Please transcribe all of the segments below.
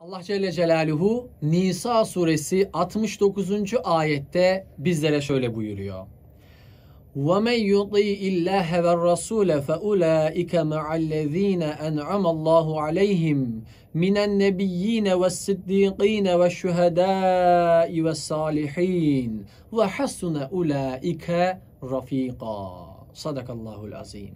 Allah Celle Celaluhu Nisa suresi 69. ayette bizlere şöyle buyuruyor. وَمَنْ يُطِيءِ اللّٰهَ وَالرَّسُولَ فَأُولَٰئِكَ مَعَ الَّذ۪ينَ أَنْعَمَ اللّٰهُ عَلَيْهِمْ مِنَ النَّبِيِّينَ وَالصِّدِّيقِينَ وَالشُّهَدَاءِ وَالصَّالِحِينَ وَحَسُنَ أُولَٰئِكَ رَف۪يقًا Sadakallahu'l-Azim.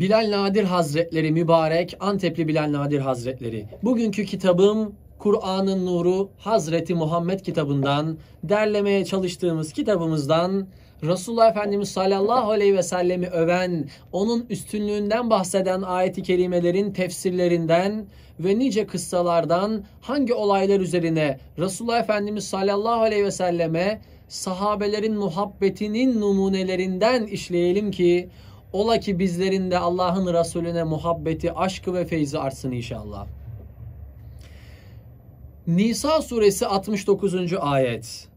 Bilal Nadir Hazretleri mübarek Antepli Bilal Nadir Hazretleri. Bugünkü kitabım Kur'an'ın Nuru Hazreti Muhammed kitabından derlemeye çalıştığımız kitabımızdan Resulullah Efendimiz sallallahu aleyhi ve sellemi öven, onun üstünlüğünden bahseden ayeti kelimelerin tefsirlerinden ve nice kıssalardan hangi olaylar üzerine Resulullah Efendimiz sallallahu aleyhi ve selleme sahabelerin muhabbetinin numunelerinden işleyelim ki Ola ki bizlerin de Allah'ın Resulüne muhabbeti, aşkı ve feyzi artsın inşallah. Nisa suresi 69. ayet.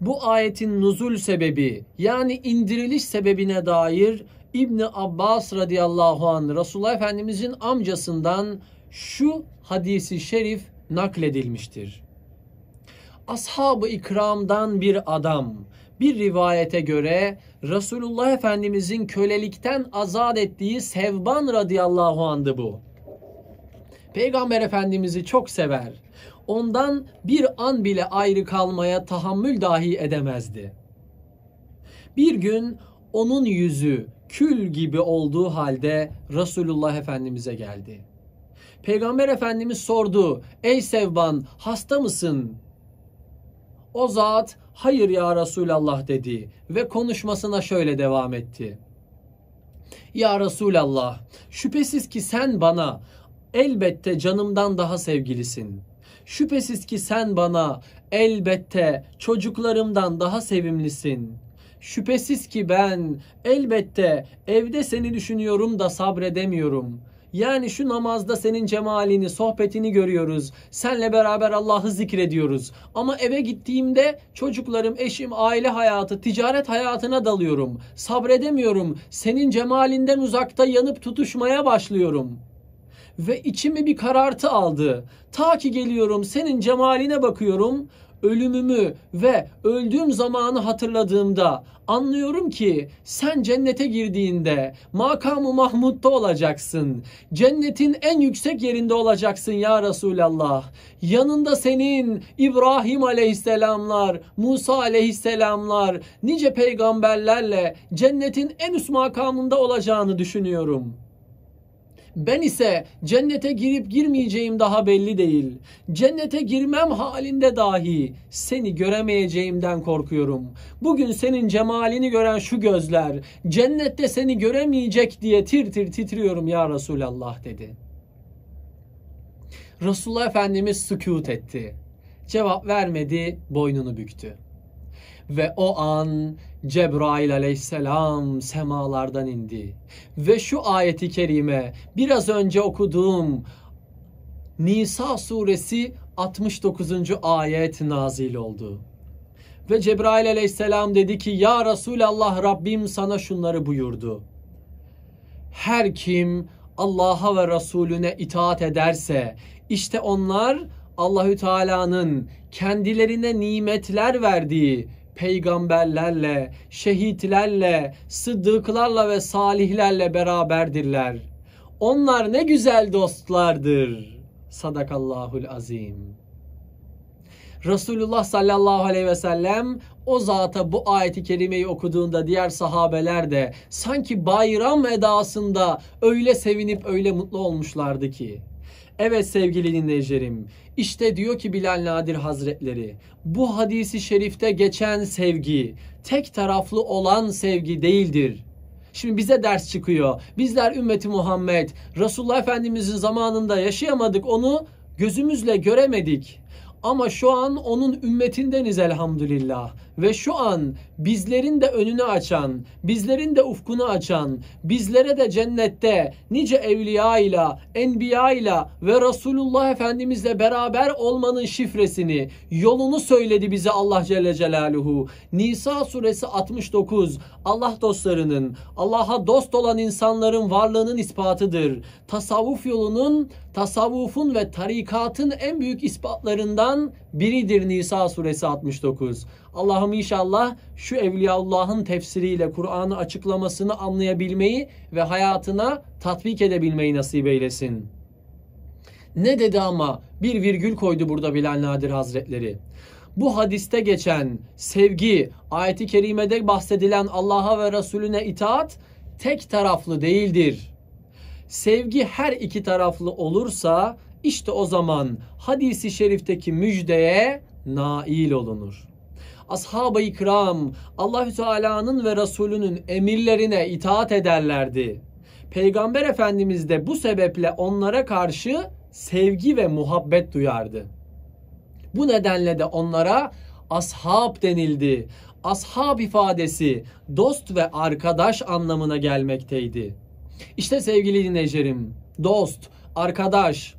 Bu ayetin nuzul sebebi yani indiriliş sebebine dair İbni Abbas radıyallahu anh Resulullah Efendimizin amcasından şu hadisi şerif nakledilmiştir. Ashab-ı ikramdan bir adam bir rivayete göre Resulullah Efendimizin kölelikten azat ettiği Sevban radıyallahu andı bu. Peygamber Efendimiz'i çok sever. Ondan bir an bile ayrı kalmaya tahammül dahi edemezdi. Bir gün onun yüzü kül gibi olduğu halde Resulullah Efendimiz'e geldi. Peygamber Efendimiz sordu. Ey Sevban hasta mısın? O zat hayır ya Resulallah dedi ve konuşmasına şöyle devam etti. Ya Resulallah şüphesiz ki sen bana elbette canımdan daha sevgilisin. Şüphesiz ki sen bana elbette çocuklarımdan daha sevimlisin. Şüphesiz ki ben elbette evde seni düşünüyorum da sabredemiyorum. Yani şu namazda senin cemalini, sohbetini görüyoruz. Senle beraber Allah'ı zikrediyoruz. Ama eve gittiğimde çocuklarım, eşim, aile hayatı, ticaret hayatına dalıyorum. Sabredemiyorum. Senin cemalinden uzakta yanıp tutuşmaya başlıyorum. Ve içimi bir karartı aldı. Ta ki geliyorum senin cemaline bakıyorum ölümümü ve öldüğüm zamanı hatırladığımda anlıyorum ki sen cennete girdiğinde makamı Mahmud'da olacaksın. Cennetin en yüksek yerinde olacaksın ya Resulallah. Yanında senin İbrahim aleyhisselamlar, Musa aleyhisselamlar, nice peygamberlerle cennetin en üst makamında olacağını düşünüyorum.'' Ben ise cennete girip girmeyeceğim daha belli değil. Cennete girmem halinde dahi seni göremeyeceğimden korkuyorum. Bugün senin cemalini gören şu gözler cennette seni göremeyecek diye tir tir titriyorum ya Resulallah dedi. Resulullah Efendimiz sükut etti. Cevap vermedi, boynunu büktü. Ve o an Cebrail aleyhisselam semalardan indi. Ve şu ayeti kerime biraz önce okuduğum Nisa suresi 69. ayet nazil oldu. Ve Cebrail aleyhisselam dedi ki ya Resulallah Rabbim sana şunları buyurdu. Her kim Allah'a ve Resulüne itaat ederse işte onlar Allahü Teala'nın kendilerine nimetler verdiği peygamberlerle, şehitlerle, sıddıklarla ve salihlerle beraberdirler. Onlar ne güzel dostlardır. Sadakallahul azim. Resulullah sallallahu aleyhi ve sellem o zata bu ayeti kerimeyi okuduğunda diğer sahabeler de sanki bayram edasında öyle sevinip öyle mutlu olmuşlardı ki. Evet sevgili dinleyicilerim, işte diyor ki Bilal Nadir Hazretleri, bu hadisi şerifte geçen sevgi, tek taraflı olan sevgi değildir. Şimdi bize ders çıkıyor. Bizler ümmeti Muhammed, Resulullah Efendimizin zamanında yaşayamadık, onu gözümüzle göremedik. Ama şu an onun ümmetindeniz elhamdülillah ve şu an bizlerin de önünü açan, bizlerin de ufkunu açan, bizlere de cennette nice evliya ile, enbiya ile ve Resulullah Efendimizle beraber olmanın şifresini, yolunu söyledi bize Allah Celle Celaluhu. Nisa suresi 69 Allah dostlarının, Allah'a dost olan insanların varlığının ispatıdır. Tasavvuf yolunun, tasavvufun ve tarikatın en büyük ispatlarından biridir Nisa suresi 69. Allah'ım inşallah şu Evliyaullah'ın tefsiriyle Kur'an'ı açıklamasını anlayabilmeyi ve hayatına tatbik edebilmeyi nasip eylesin. Ne dedi ama bir virgül koydu burada Bilal Nadir Hazretleri. Bu hadiste geçen sevgi, ayeti kerimede bahsedilen Allah'a ve Resulüne itaat tek taraflı değildir. Sevgi her iki taraflı olursa işte o zaman hadisi şerifteki müjdeye nail olunur. Ashab-ı ikram Allahü Teala'nın ve Resulünün emirlerine itaat ederlerdi. Peygamber Efendimiz de bu sebeple onlara karşı sevgi ve muhabbet duyardı. Bu nedenle de onlara ashab denildi. Ashab ifadesi dost ve arkadaş anlamına gelmekteydi. İşte sevgili dinleyicilerim, dost, arkadaş,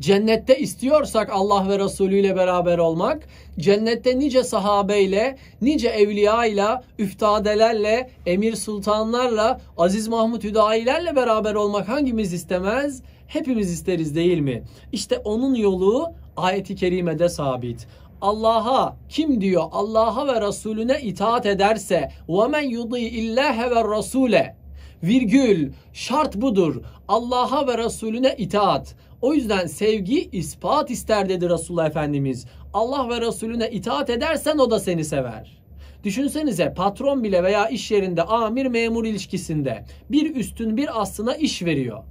Cennette istiyorsak Allah ve Resulü ile beraber olmak, cennette nice sahabeyle, nice evliyayla, üftadelerle, emir sultanlarla, Aziz Mahmut Hüdayilerle beraber olmak hangimiz istemez? Hepimiz isteriz değil mi? İşte onun yolu ayeti kerimede sabit. Allah'a kim diyor Allah'a ve Resulüne itaat ederse ve men yudi illahe ve rasule virgül şart budur Allah'a ve Resulüne itaat o yüzden sevgi ispat ister dedi Resulullah Efendimiz. Allah ve Resulüne itaat edersen o da seni sever. Düşünsenize patron bile veya iş yerinde amir memur ilişkisinde bir üstün bir aslına iş veriyor.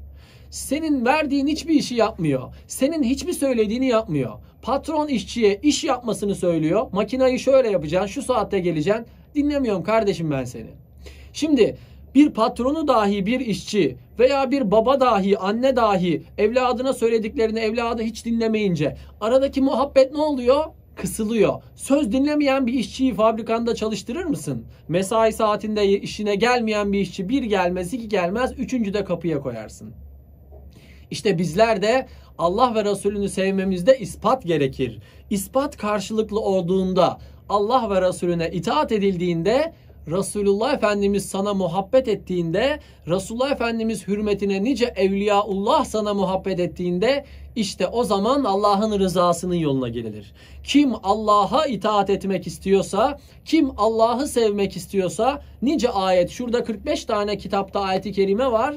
Senin verdiğin hiçbir işi yapmıyor. Senin hiçbir söylediğini yapmıyor. Patron işçiye iş yapmasını söylüyor. Makinayı şöyle yapacaksın, şu saatte geleceksin. Dinlemiyorum kardeşim ben seni. Şimdi bir patronu dahi bir işçi veya bir baba dahi anne dahi evladına söylediklerini evladı hiç dinlemeyince aradaki muhabbet ne oluyor? kısılıyor. Söz dinlemeyen bir işçiyi fabrikanda çalıştırır mısın? Mesai saatinde işine gelmeyen bir işçi bir gelmez, iki gelmez, üçüncü de kapıya koyarsın. İşte bizler de Allah ve Resulünü sevmemizde ispat gerekir. İspat karşılıklı olduğunda Allah ve Resulüne itaat edildiğinde Resulullah Efendimiz sana muhabbet ettiğinde, Resulullah Efendimiz hürmetine nice evliyaullah sana muhabbet ettiğinde işte o zaman Allah'ın rızasının yoluna gelir. Kim Allah'a itaat etmek istiyorsa, kim Allah'ı sevmek istiyorsa nice ayet şurada 45 tane kitapta ayeti kerime var.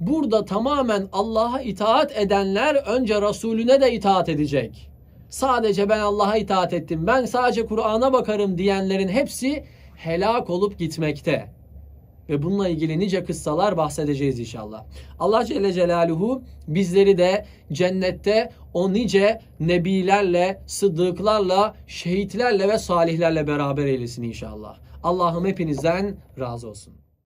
Burada tamamen Allah'a itaat edenler önce Resulüne de itaat edecek. Sadece ben Allah'a itaat ettim, ben sadece Kur'an'a bakarım diyenlerin hepsi helak olup gitmekte. Ve bununla ilgili nice kıssalar bahsedeceğiz inşallah. Allah Celle Celaluhu bizleri de cennette o nice nebilerle, sıddıklarla, şehitlerle ve salihlerle beraber eylesin inşallah. Allah'ım hepinizden razı olsun.